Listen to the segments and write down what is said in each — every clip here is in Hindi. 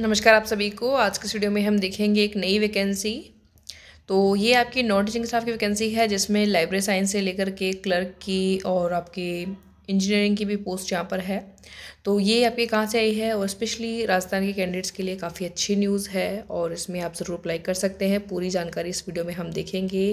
नमस्कार आप सभी को आज के वीडियो में हम देखेंगे एक नई वैकेंसी तो ये आपकी नॉन टीचिंग स्टाफ की वैकेंसी है जिसमें लाइब्रेरी साइंस से लेकर के क्लर्क की और आपकी इंजीनियरिंग की भी पोस्ट यहाँ पर है तो ये आपके कहाँ से आई है और स्पेशली राजस्थान के कैंडिडेट्स के लिए काफ़ी अच्छी न्यूज़ है और इसमें आप ज़रूर अप्लाई कर सकते हैं पूरी जानकारी इस वीडियो में हम देखेंगे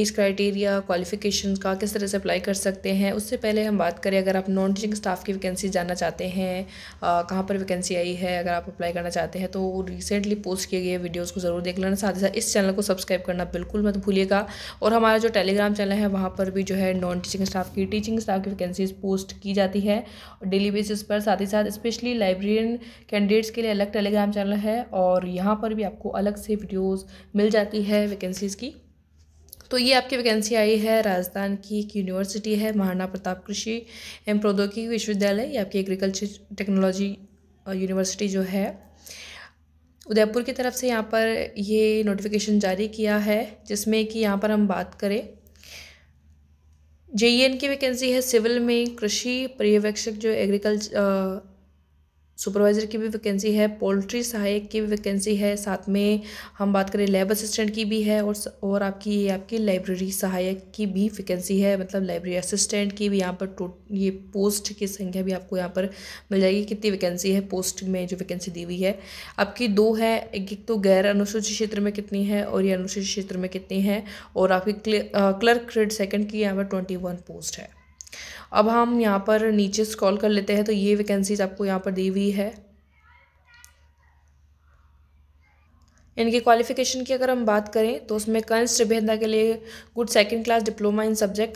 एज क्राइटेरिया क्वालिफिकेशन का किस तरह से अप्लाई कर सकते हैं उससे पहले हम बात करें अगर आप नॉन टीचिंग स्टाफ की वैकेंसी जानना चाहते हैं कहाँ पर वैकेंसी आई है अगर आप अप्लाई करना चाहते हैं तो रिसेंटली पोस्ट किए गए वीडियोज़ को ज़रूर देख लेना साथ ही साथ इस चैनल को सब्सक्राइब करना बिल्कुल मत भूलिएगा और हमारा जो टेलीग्राम चैनल है वहाँ पर भी जो है नॉन टीचिंग स्टाफ की टीचिंग स्टाफ की वैकेंसीज पोस्ट की जाती है और डेली बेसिस पर साथ ही साथ स्पेशली लाइब्रेरियन कैंडिडेट्स के लिए अलग टेलीग्राम चैनल है और यहाँ पर भी आपको अलग से वीडियोस मिल जाती है वैकेंसीज़ की तो ये आपकी वैकेंसी आई है राजस्थान की एक यूनिवर्सिटी है महाराणा प्रताप कृषि एवं प्रौद्योगिकी विश्वविद्यालय ये आपकी एग्रीकल्चर टेक्नोलॉजी यूनिवर्सिटी जो है उदयपुर की तरफ से यहाँ पर ये नोटिफिकेशन जारी किया है जिसमें कि यहाँ पर हम बात करें जे की वैकेंसी है सिविल में कृषि पर्यवेक्षक जो एग्रीकल्चर सुपरवाइज़र की भी वैकेंसी है पोल्ट्री सहायक की भी वैकेंसी है साथ में हम बात करें लैब असिस्टेंट की भी है और और आपकी ये आपकी लाइब्रेरी सहायक की भी वैकेंसी है मतलब लाइब्रेरी असिस्टेंट की भी यहाँ पर टो ये पोस्ट की संख्या भी आपको यहाँ पर मिल जाएगी कितनी वैकेंसी है पोस्ट में जो वैकेंसी दी हुई है आपकी दो है एक एक तो गैर अनुसूचित क्षेत्र में कितनी है और ये अनुसूचित क्षेत्र में कितनी है और आपकी क्लर्क ग्रेड सेकेंड की यहाँ पर ट्वेंटी वन पोस्ट है अब हम यहाँ पर नीचे स्क्रॉल कर लेते हैं तो ये वैकेंसीज़ आपको यहाँ पर दी हुई है इनकी क्वालिफ़िकेशन की अगर हम बात करें तो उसमें कंस त्रिभेदा के लिए good second class diploma in subject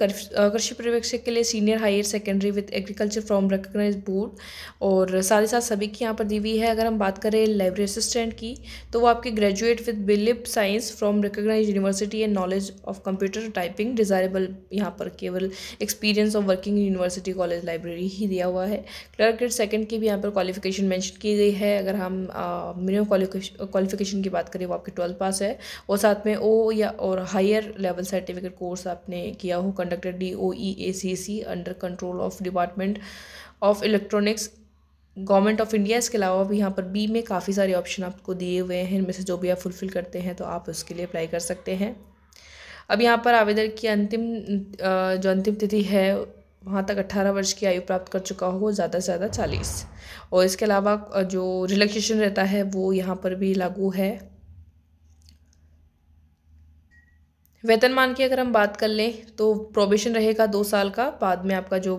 कृषि पर्यवेक्षक के लिए senior higher secondary with agriculture from recognise board और साथ ही साथ सभी की यहाँ पर दी हुई है अगर हम बात करें लाइब्रेरी असिस्टेंट की तो वो आपकी ग्रेजुएट विद बिलिप science from recognise university and knowledge of computer typing desirable यहाँ पर केवल experience of working university college library ही दिया हुआ है क्लर्क सेकेंड की भी यहाँ पर क्वालिफिकेशन मैंशन की गई है अगर हम मिनिमम क्वालिफिकेशन की बात बात करें वो आपके ट्वेल्थ पास है और साथ में ओ या और हायर लेवल सर्टिफिकेट कोर्स आपने किया हो conducted D O E A C C under control of department of electronics government of India इसके अलावा भी यहाँ पर बी में काफ़ी सारे ऑप्शन आपको दिए हुए हैं इनमें से जो भी आप फुलफिल करते हैं तो आप उसके लिए अप्लाई कर सकते हैं अब यहाँ पर आवेदन की अंतिम जो अंतिम तिथि है वहाँ तक 18 वर्ष की आयु प्राप्त कर चुका हो ज़्यादा से ज़्यादा 40 और इसके अलावा जो रिलैक्सेशन रहता है वो यहाँ पर भी लागू है वेतनमान की अगर हम बात कर लें तो प्रोबेशन रहेगा दो साल का बाद में आपका जो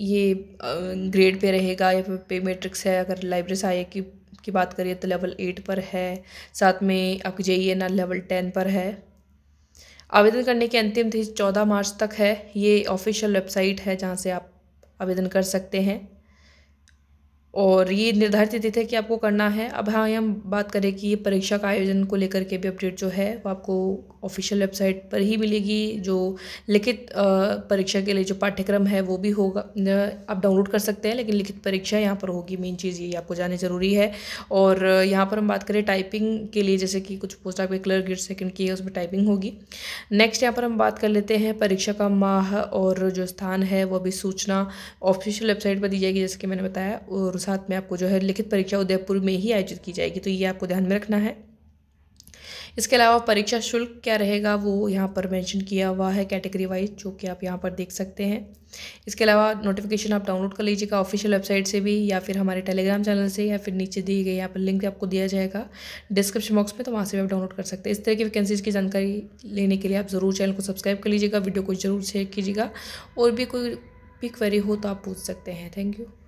ये ग्रेड पे रहेगा या फिर पे मेट्रिक्स है अगर लाइब्रेरी सहायक की की बात करिए तो लेवल एट पर है साथ में आप जे ई लेवल टेन पर है आवेदन करने की अंतिम तिथि चौदह मार्च तक है ये ऑफिशियल वेबसाइट है जहाँ से आप आवेदन कर सकते हैं और ये निर्धारित तिथि है कि आपको करना है अब हाँ हम बात करें कि ये परीक्षा का आयोजन को लेकर के भी अपडेट जो है वो आपको ऑफिशियल वेबसाइट पर ही मिलेगी जो लिखित परीक्षा के लिए जो पाठ्यक्रम है वो भी होगा आप डाउनलोड कर सकते हैं लेकिन लिखित परीक्षा यहाँ पर होगी मेन चीज़ ये आपको जाने ज़रूरी है और यहाँ पर हम बात करें टाइपिंग के लिए जैसे कि कुछ पोस्ट आपके क्लर्क ग्रेड सेकेंड की है उसमें टाइपिंग होगी नेक्स्ट यहाँ पर हम बात कर लेते हैं परीक्षा का माह और जो स्थान है वह भी सूचना ऑफिशियल वेबसाइट पर दी जाएगी जैसे कि मैंने बताया और साथ में आपको जो है लिखित परीक्षा उदयपुर में ही आयोजित की जाएगी तो ये आपको ध्यान में रखना है इसके अलावा परीक्षा शुल्क क्या रहेगा वो यहाँ पर मेंशन किया हुआ है कैटेगरी वाइज जो कि आप यहाँ पर देख सकते हैं इसके अलावा नोटिफिकेशन आप डाउनलोड कर लीजिएगा ऑफिशियल वेबसाइट से भी या फिर हमारे टेलीग्राम चैनल से या फिर नीचे दिए गए यहाँ पर लिंक आपको दिया जाएगा डिस्क्रिप्शन बॉक्स में तो वहाँ से भी आप डाउनलोड कर सकते हैं इस तरह की वैकेंसीज़ की जानकारी लेने के लिए आप ज़रूर चैनल को सब्सक्राइब कर लीजिएगा वीडियो को जरूर शेयर कीजिएगा और भी कोई भी क्वेरी हो तो आप पूछ सकते हैं थैंक यू